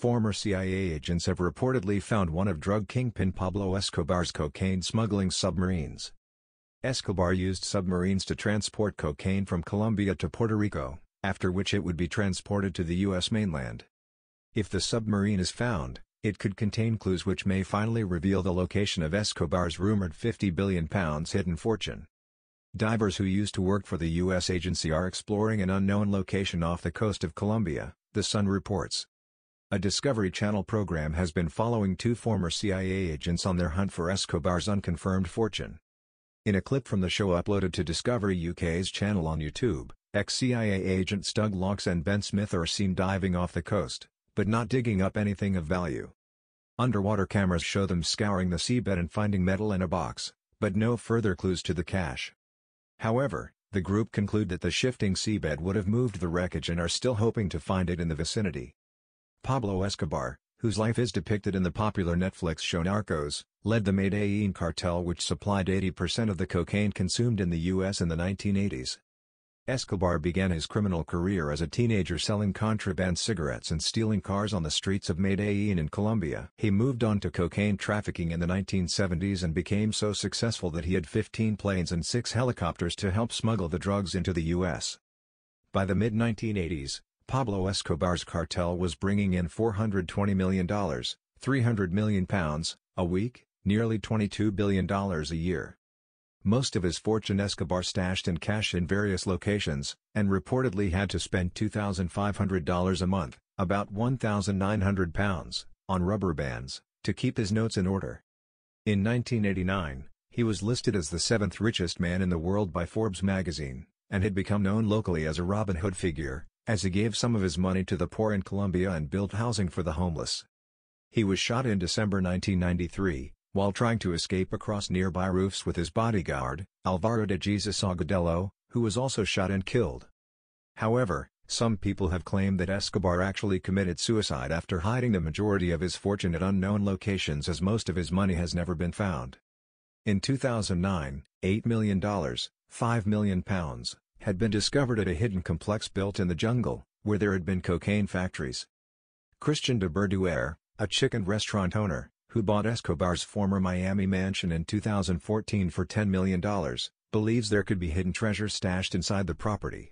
Former CIA agents have reportedly found one of drug kingpin Pablo Escobar's cocaine smuggling submarines. Escobar used submarines to transport cocaine from Colombia to Puerto Rico, after which it would be transported to the U.S. mainland. If the submarine is found, it could contain clues which may finally reveal the location of Escobar's rumored £50 billion hidden fortune. Divers who used to work for the U.S. agency are exploring an unknown location off the coast of Colombia, The Sun reports. A Discovery Channel program has been following two former CIA agents on their hunt for Escobar's unconfirmed fortune. In a clip from the show uploaded to Discovery UK's channel on YouTube, ex-CIA agents Doug Locks and Ben Smith are seen diving off the coast, but not digging up anything of value. Underwater cameras show them scouring the seabed and finding metal in a box, but no further clues to the cache. However, the group conclude that the shifting seabed would have moved the wreckage and are still hoping to find it in the vicinity. Pablo Escobar, whose life is depicted in the popular Netflix show Narcos, led the Medellin cartel which supplied 80% of the cocaine consumed in the U.S. in the 1980s. Escobar began his criminal career as a teenager selling contraband cigarettes and stealing cars on the streets of Medellin in Colombia. He moved on to cocaine trafficking in the 1970s and became so successful that he had 15 planes and 6 helicopters to help smuggle the drugs into the U.S. By the mid-1980s, Pablo Escobar's cartel was bringing in $420 million, £300 million, a week, nearly $22 billion a year. Most of his fortune Escobar stashed in cash in various locations, and reportedly had to spend $2,500 a month, about £1,900, on rubber bands, to keep his notes in order. In 1989, he was listed as the seventh richest man in the world by Forbes magazine, and had become known locally as a Robin Hood figure, as he gave some of his money to the poor in Colombia and built housing for the homeless. He was shot in December 1993, while trying to escape across nearby roofs with his bodyguard, Alvaro de Jesus Agudelo, who was also shot and killed. However, some people have claimed that Escobar actually committed suicide after hiding the majority of his fortune at unknown locations as most of his money has never been found. In 2009, $8 million, £5 million, had been discovered at a hidden complex built in the jungle, where there had been cocaine factories. Christian de Berduer, a chicken restaurant owner, who bought Escobar's former Miami mansion in 2014 for $10 million, believes there could be hidden treasure stashed inside the property.